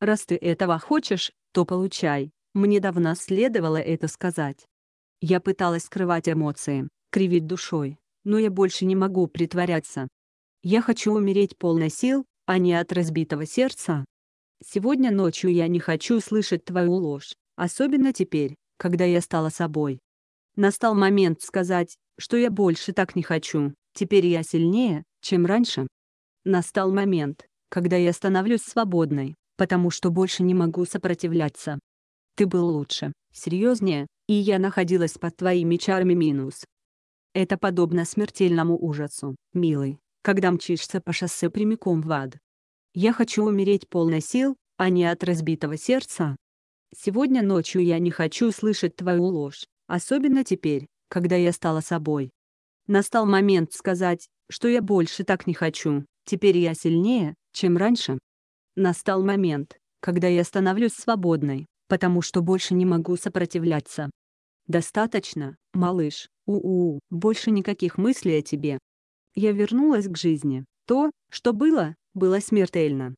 раз ты этого хочешь, то получай. Мне давно следовало это сказать. Я пыталась скрывать эмоции, кривить душой, но я больше не могу притворяться. Я хочу умереть полной сил, а не от разбитого сердца. Сегодня ночью я не хочу слышать твою ложь, особенно теперь, когда я стала собой. Настал момент сказать, что я больше так не хочу, теперь я сильнее, чем раньше. Настал момент, когда я становлюсь свободной потому что больше не могу сопротивляться. Ты был лучше, серьезнее, и я находилась под твоими чарами минус. Это подобно смертельному ужасу, милый, когда мчишься по шоссе прямиком в ад. Я хочу умереть полной сил, а не от разбитого сердца. Сегодня ночью я не хочу слышать твою ложь, особенно теперь, когда я стала собой. Настал момент сказать, что я больше так не хочу, теперь я сильнее, чем раньше. Настал момент, когда я становлюсь свободной, потому что больше не могу сопротивляться. Достаточно, малыш, у-у, больше никаких мыслей о тебе. Я вернулась к жизни. То, что было, было смертельно.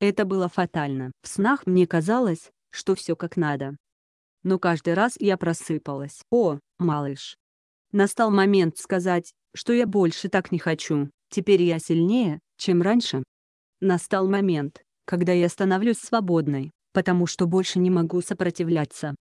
Это было фатально. В снах мне казалось, что все как надо. Но каждый раз я просыпалась. О, малыш. Настал момент сказать, что я больше так не хочу. Теперь я сильнее, чем раньше. Настал момент, когда я становлюсь свободной, потому что больше не могу сопротивляться.